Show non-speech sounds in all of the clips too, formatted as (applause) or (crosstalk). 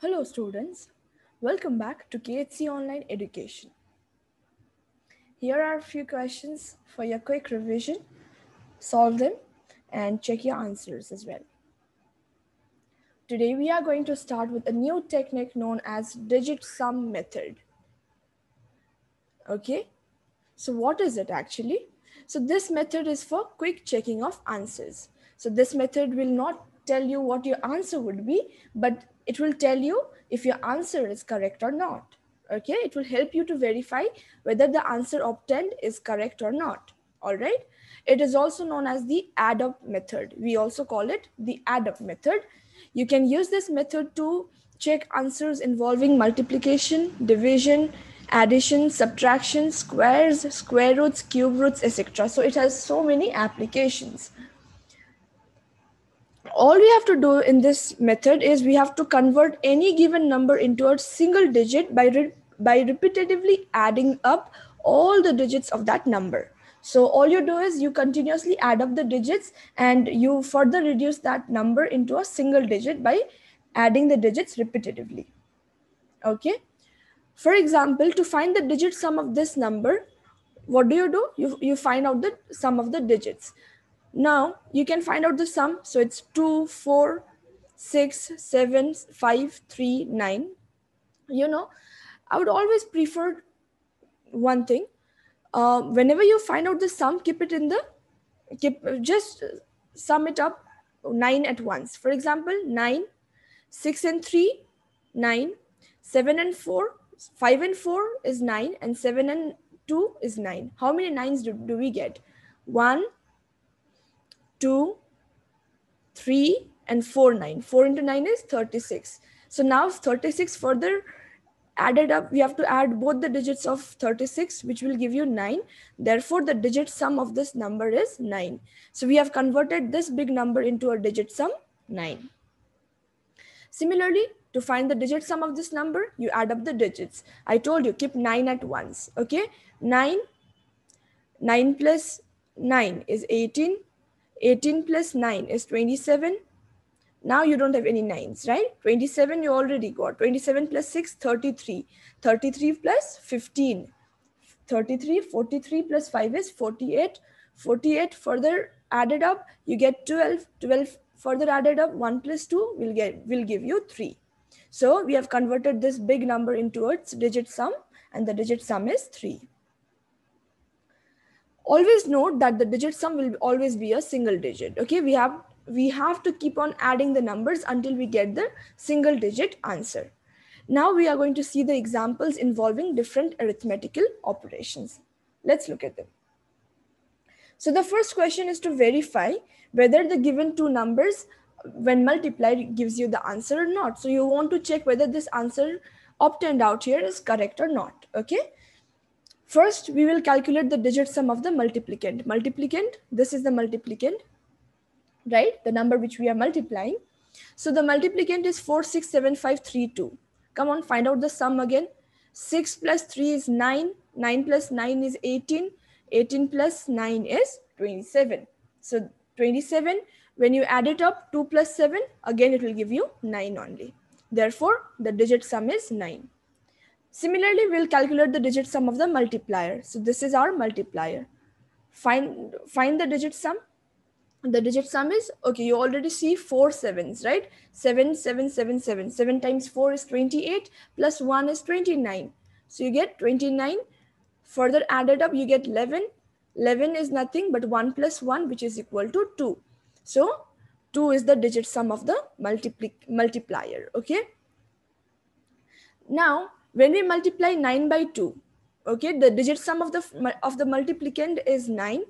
Hello students, welcome back to KHC Online Education. Here are a few questions for your quick revision. Solve them and check your answers as well. Today we are going to start with a new technique known as digit sum method. Okay, so what is it actually? So this method is for quick checking of answers. So this method will not tell you what your answer would be, but it will tell you if your answer is correct or not. Okay, it will help you to verify whether the answer obtained is correct or not. All right, it is also known as the add up method. We also call it the add up method. You can use this method to check answers involving multiplication, division, addition, subtraction, squares, square roots, cube roots, etc. So it has so many applications all we have to do in this method is we have to convert any given number into a single digit by, re by repetitively adding up all the digits of that number. So all you do is you continuously add up the digits and you further reduce that number into a single digit by adding the digits repetitively. Okay. For example, to find the digit sum of this number, what do you do? You, you find out the sum of the digits. Now you can find out the sum. So it's 2, 4, 6, 7, 5, 3, 9. You know, I would always prefer one thing. Uh, whenever you find out the sum, keep it in the, keep just sum it up 9 at once. For example, 9, 6 and 3, 9, 7 and 4, 5 and 4 is 9, and 7 and 2 is 9. How many 9s do, do we get? 1, 2, 3, and 4, 9. 4 into 9 is 36. So now 36 further added up, we have to add both the digits of 36, which will give you 9. Therefore, the digit sum of this number is 9. So we have converted this big number into a digit sum 9. Similarly, to find the digit sum of this number, you add up the digits. I told you, keep 9 at once, okay? 9, 9 plus 9 is 18. 18 plus 9 is 27. Now you don't have any 9s, right? 27 you already got. 27 plus 6, 33. 33 plus 15. 33, 43 plus 5 is 48. 48 further added up, you get 12. 12 further added up, 1 plus 2 will, get, will give you 3. So we have converted this big number into its digit sum and the digit sum is 3 always note that the digit sum will always be a single digit okay we have we have to keep on adding the numbers until we get the single digit answer now we are going to see the examples involving different arithmetical operations let's look at them so the first question is to verify whether the given two numbers when multiplied gives you the answer or not so you want to check whether this answer obtained out here is correct or not okay First, we will calculate the digit sum of the multiplicand. Multiplicand, this is the multiplicand, right? The number which we are multiplying. So the multiplicand is 467532. Come on, find out the sum again. 6 plus 3 is 9, 9 plus 9 is 18, 18 plus 9 is 27. So 27, when you add it up, 2 plus 7, again it will give you 9 only. Therefore, the digit sum is 9. Similarly, we'll calculate the digit sum of the multiplier. So this is our multiplier. Find, find the digit sum. The digit sum is, okay, you already see four sevens, right? Seven, seven, seven, seven. Seven times four is 28, plus one is 29. So you get 29. Further added up, you get 11. 11 is nothing but 1 plus 1, which is equal to 2. So 2 is the digit sum of the multiplier, okay? Now, when we multiply 9 by 2 okay the digit sum of the of the multiplicand is 9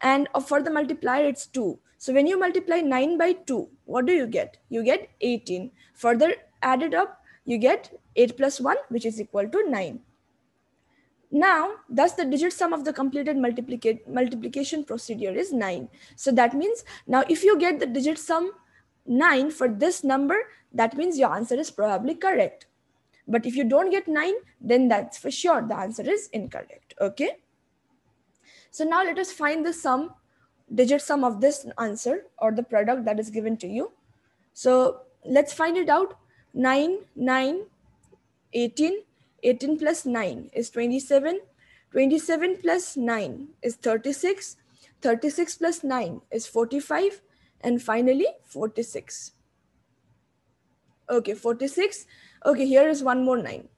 and for the multiplier it's 2 so when you multiply 9 by 2 what do you get you get 18 further added up you get 8 plus 1 which is equal to 9 now thus the digit sum of the completed multiplic multiplication procedure is 9 so that means now if you get the digit sum 9 for this number that means your answer is probably correct but if you don't get 9, then that's for sure. The answer is incorrect. Okay. So now let us find the sum, digit sum of this answer or the product that is given to you. So let's find it out. 9, 9, 18, 18 plus 9 is 27. 27 plus 9 is 36. 36 plus 9 is 45. And finally, 46. Okay, 46 Okay, here is one more nine.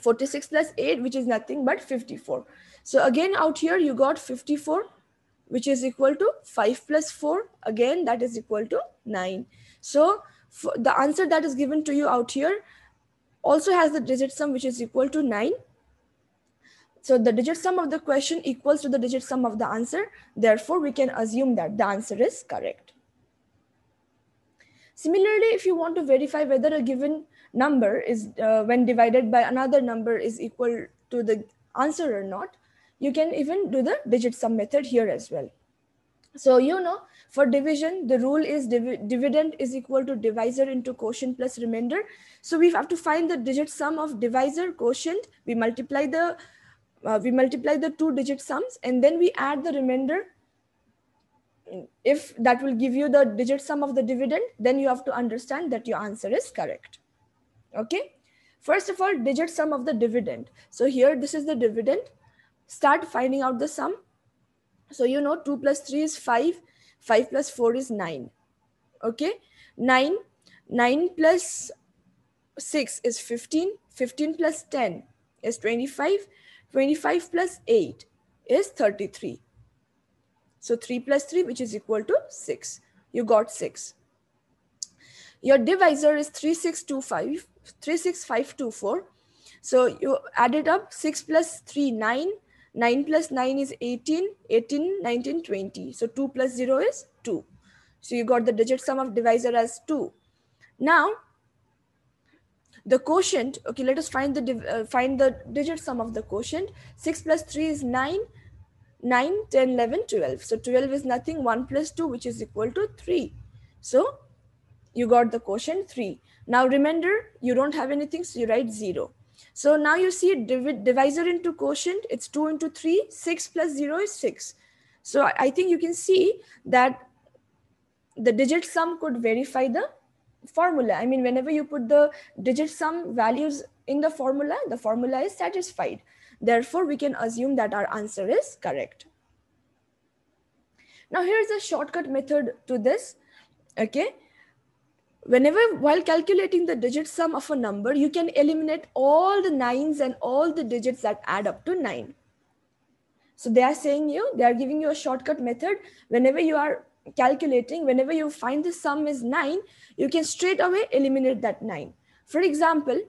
46 plus 8, which is nothing but 54. So again, out here, you got 54, which is equal to 5 plus 4. Again, that is equal to 9. So the answer that is given to you out here also has the digit sum, which is equal to 9. So the digit sum of the question equals to the digit sum of the answer. Therefore, we can assume that the answer is correct. Similarly, if you want to verify whether a given number is uh, when divided by another number is equal to the answer or not. You can even do the digit sum method here as well. So you know, for division, the rule is div dividend is equal to divisor into quotient plus remainder. So we have to find the digit sum of divisor quotient. We multiply the uh, we multiply the two digit sums and then we add the remainder. If that will give you the digit sum of the dividend, then you have to understand that your answer is correct. Okay. First of all, digit sum of the dividend. So here, this is the dividend. Start finding out the sum. So you know 2 plus 3 is 5, 5 plus 4 is 9. Okay. 9, 9 plus 6 is 15, 15 plus 10 is 25, 25 plus 8 is 33. So 3 plus 3, which is equal to 6. You got 6. Your divisor is 3625. 36524. So you add it up 6 plus 3, 9. 9 plus 9 is 18, 18, 19, 20. So 2 plus 0 is 2. So you got the digit sum of divisor as 2. Now, the quotient, okay, let us find the, uh, find the digit sum of the quotient. 6 plus 3 is 9, 9, 10, 11, 12. So 12 is nothing, 1 plus 2, which is equal to 3. So you got the quotient 3. Now remember, you don't have anything, so you write 0. So now you see div divisor into quotient, it's 2 into 3, 6 plus 0 is 6. So I think you can see that the digit sum could verify the formula. I mean, whenever you put the digit sum values in the formula, the formula is satisfied. Therefore, we can assume that our answer is correct. Now, here's a shortcut method to this. Okay, whenever while calculating the digit sum of a number you can eliminate all the nines and all the digits that add up to 9 so they are saying you they are giving you a shortcut method whenever you are calculating whenever you find the sum is 9 you can straight away eliminate that 9 for example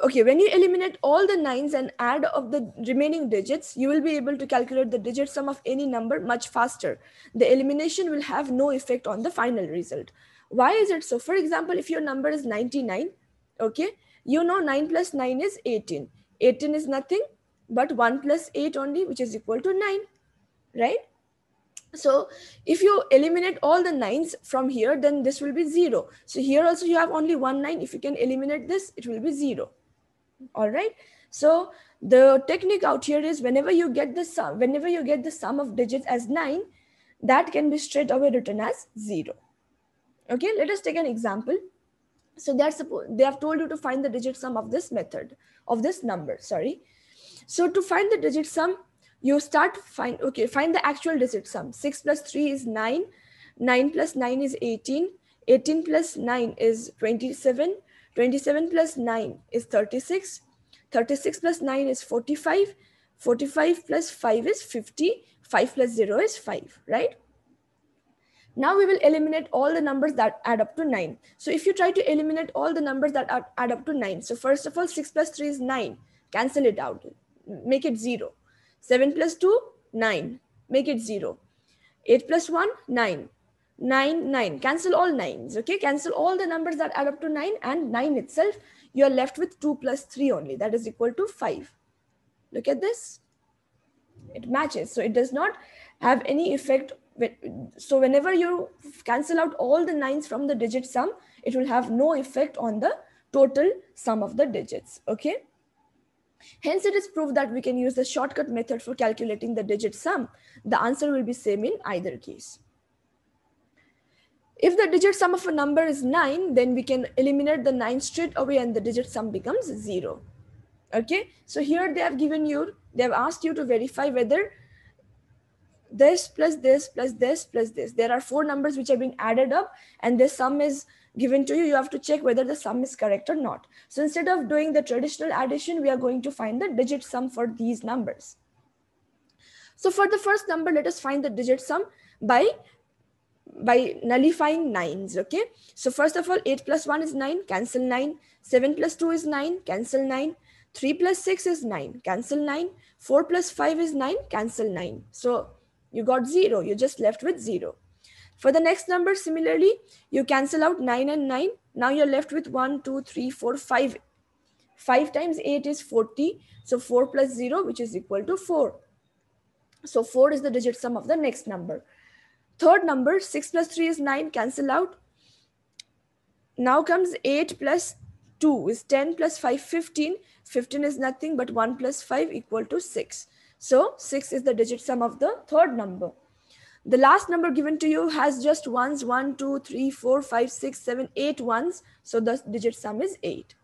okay when you eliminate all the nines and add of the remaining digits you will be able to calculate the digit sum of any number much faster the elimination will have no effect on the final result why is it so for example if your number is 99 okay you know 9 plus 9 is 18 18 is nothing but 1 plus 8 only which is equal to 9 right so if you eliminate all the nines from here, then this will be zero. So here also you have only one nine. If you can eliminate this, it will be zero all right so the technique out here is whenever you get the sum whenever you get the sum of digits as 9 that can be straight away written as 0 okay let us take an example so they they have told you to find the digit sum of this method of this number sorry so to find the digit sum you start find okay find the actual digit sum 6 plus 3 is 9 9 plus 9 is 18 18 plus 9 is 27 27 plus 9 is 36. 36 plus 9 is 45. 45 plus 5 is 50. 5 plus 0 is 5, right? Now we will eliminate all the numbers that add up to 9. So if you try to eliminate all the numbers that add up to 9, so first of all, 6 plus 3 is 9. Cancel it out. Make it 0. 7 plus 2, 9. Make it 0. 8 plus 1, 9. 9, 9. Cancel all 9s, okay? Cancel all the numbers that add up to 9 and 9 itself. You're left with 2 plus 3 only. That is equal to 5. Look at this. It matches. So it does not have any effect. So whenever you cancel out all the 9s from the digit sum, it will have no effect on the total sum of the digits, okay? Hence, it is proved that we can use the shortcut method for calculating the digit sum. The answer will be same in either case. If the digit sum of a number is 9, then we can eliminate the 9 straight away and the digit sum becomes 0. Okay, so here they have given you, they have asked you to verify whether this plus this plus this plus this. There are four numbers which are being added up and the sum is given to you. You have to check whether the sum is correct or not. So instead of doing the traditional addition, we are going to find the digit sum for these numbers. So for the first number, let us find the digit sum by by nullifying nines, okay? So first of all, 8 plus 1 is 9, cancel 9. 7 plus 2 is 9, cancel 9. 3 plus 6 is 9, cancel 9. 4 plus 5 is 9, cancel 9. So you got 0, you're just left with 0. For the next number, similarly, you cancel out 9 and 9. Now you're left with 1, 2, 3, 4, 5. 5 times 8 is 40. So 4 plus 0, which is equal to 4. So 4 is the digit sum of the next number third number, 6 plus 3 is 9, cancel out. Now comes 8 plus 2 is 10 plus 5, 15. 15 is nothing but 1 plus 5 equal to 6. So 6 is the digit sum of the third number. The last number given to you has just ones, 1, 2, 3, 4, 5, 6, 7, 8 ones. So the digit sum is 8.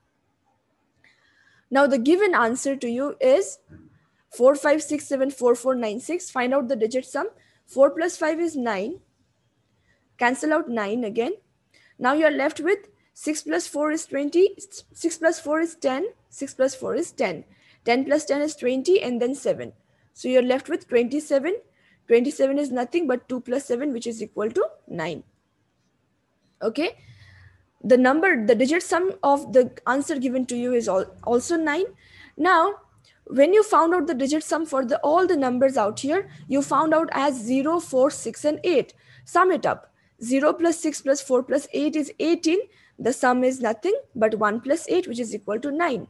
Now the given answer to you is 45674496. Find out the digit sum. 4 plus 5 is 9. Cancel out 9 again. Now you're left with 6 plus 4 is 20. 6 plus 4 is 10. 6 plus 4 is 10. 10 plus 10 is 20 and then 7. So you're left with 27. 27 is nothing but 2 plus 7 which is equal to 9. Okay. The number, the digit sum of the answer given to you is all, also 9. Now when you found out the digit sum for the, all the numbers out here, you found out as 0, 4, 6, and 8. Sum it up. 0 plus 6 plus 4 plus 8 is 18. The sum is nothing but 1 plus 8, which is equal to 9.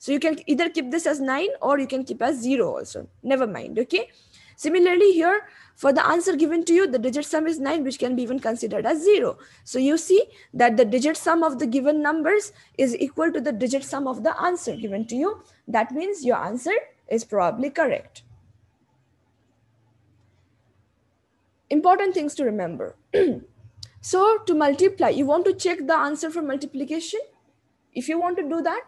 So you can either keep this as 9 or you can keep as 0 also. Never mind, okay? Similarly here, for the answer given to you, the digit sum is 9, which can be even considered as 0. So you see that the digit sum of the given numbers is equal to the digit sum of the answer given to you. That means your answer is probably correct. Important things to remember. (clears throat) so to multiply, you want to check the answer for multiplication. If you want to do that,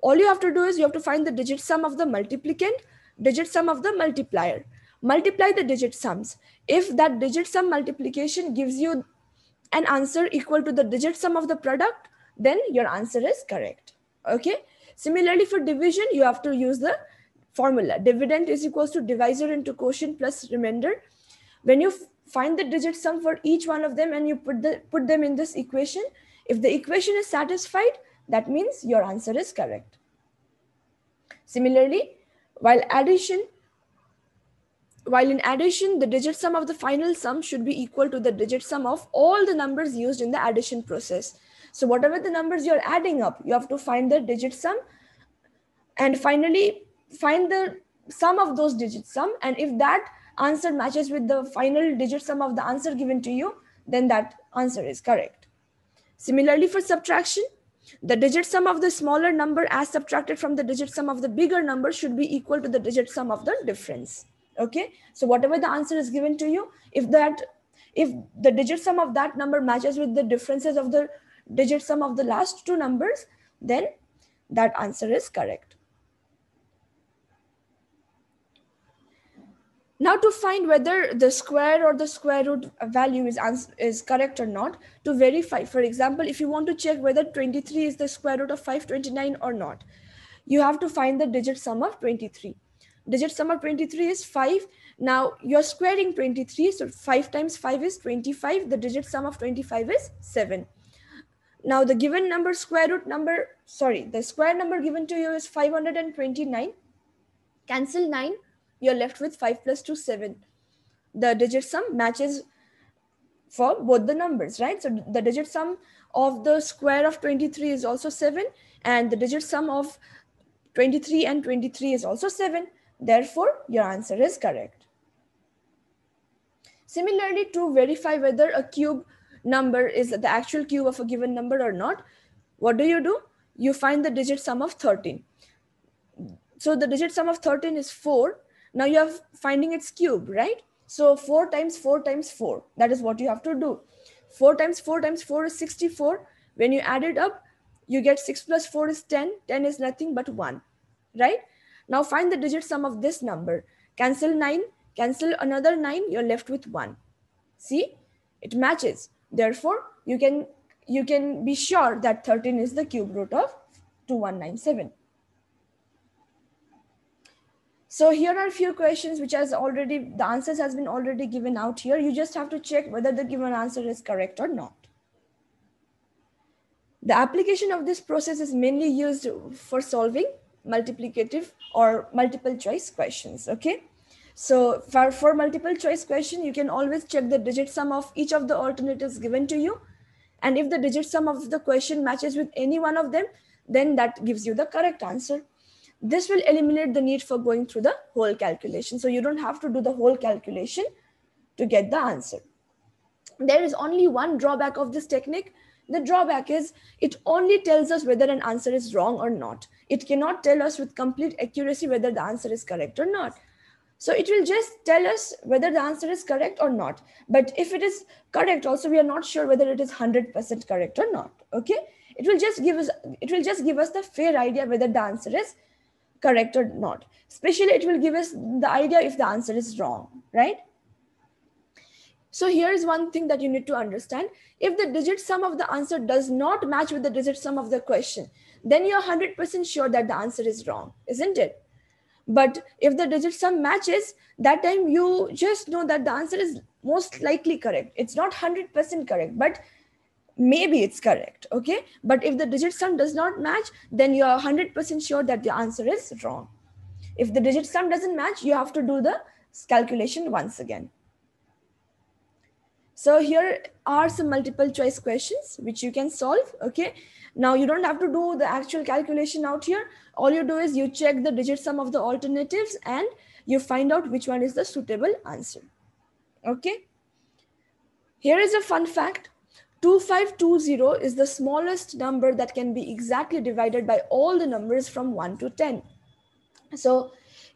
all you have to do is you have to find the digit sum of the multiplicand, digit sum of the multiplier multiply the digit sums. If that digit sum multiplication gives you an answer equal to the digit sum of the product, then your answer is correct. Okay. Similarly, for division, you have to use the formula. Dividend is equal to divisor into quotient plus remainder. When you find the digit sum for each one of them and you put, the, put them in this equation, if the equation is satisfied, that means your answer is correct. Similarly, while addition, while in addition, the digit sum of the final sum should be equal to the digit sum of all the numbers used in the addition process. So whatever the numbers you're adding up, you have to find the digit sum and finally find the sum of those digit sum. And if that answer matches with the final digit sum of the answer given to you, then that answer is correct. Similarly for subtraction, the digit sum of the smaller number as subtracted from the digit sum of the bigger number should be equal to the digit sum of the difference okay so whatever the answer is given to you if that if the digit sum of that number matches with the differences of the digit sum of the last two numbers then that answer is correct Now to find whether the square or the square root value is, is correct or not, to verify, for example, if you want to check whether 23 is the square root of 529 or not, you have to find the digit sum of 23 digit sum of 23 is 5 now you're squaring 23 so 5 times 5 is 25 the digit sum of 25 is 7 now the given number square root number sorry the square number given to you is 529 cancel 9 you're left with 5 plus 2 7 the digit sum matches for both the numbers right so the digit sum of the square of 23 is also 7 and the digit sum of 23 and 23 is also 7 Therefore, your answer is correct. Similarly, to verify whether a cube number is the actual cube of a given number or not, what do you do? You find the digit sum of 13. So the digit sum of 13 is 4. Now you are finding its cube, right? So 4 times 4 times 4. That is what you have to do. 4 times 4 times 4 is 64. When you add it up, you get 6 plus 4 is 10. 10 is nothing but 1, right? Now find the digit sum of this number. Cancel 9, cancel another 9, you're left with 1. See, it matches. Therefore, you can, you can be sure that 13 is the cube root of 2197. So here are a few questions which has already, the answers has been already given out here. You just have to check whether the given answer is correct or not. The application of this process is mainly used for solving multiplicative or multiple choice questions. Okay. So for, for multiple choice question, you can always check the digit sum of each of the alternatives given to you. And if the digit sum of the question matches with any one of them, then that gives you the correct answer. This will eliminate the need for going through the whole calculation. So you don't have to do the whole calculation to get the answer. There is only one drawback of this technique. The drawback is it only tells us whether an answer is wrong or not. It cannot tell us with complete accuracy whether the answer is correct or not. So it will just tell us whether the answer is correct or not. But if it is correct, also we are not sure whether it is 100% correct or not. Okay, it will just give us it will just give us the fair idea whether the answer is correct or not. Especially, it will give us the idea if the answer is wrong, right? So here is one thing that you need to understand. If the digit sum of the answer does not match with the digit sum of the question, then you're 100% sure that the answer is wrong, isn't it? But if the digit sum matches, that time you just know that the answer is most likely correct. It's not 100% correct, but maybe it's correct. Okay. But if the digit sum does not match, then you're 100% sure that the answer is wrong. If the digit sum doesn't match, you have to do the calculation once again. So here are some multiple choice questions which you can solve. Okay. Now you don't have to do the actual calculation out here. All you do is you check the digit sum of the alternatives and you find out which one is the suitable answer. Okay. Here is a fun fact. 2520 is the smallest number that can be exactly divided by all the numbers from 1 to 10. So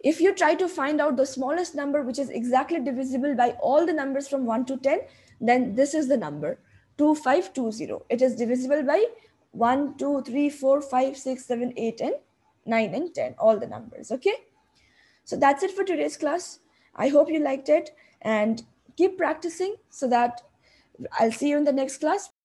if you try to find out the smallest number which is exactly divisible by all the numbers from 1 to 10, then this is the number 2520. It is divisible by 1, 2, 3, 4, 5, 6, 7, 8, and 9 and 10, all the numbers, okay? So that's it for today's class. I hope you liked it and keep practicing so that I'll see you in the next class.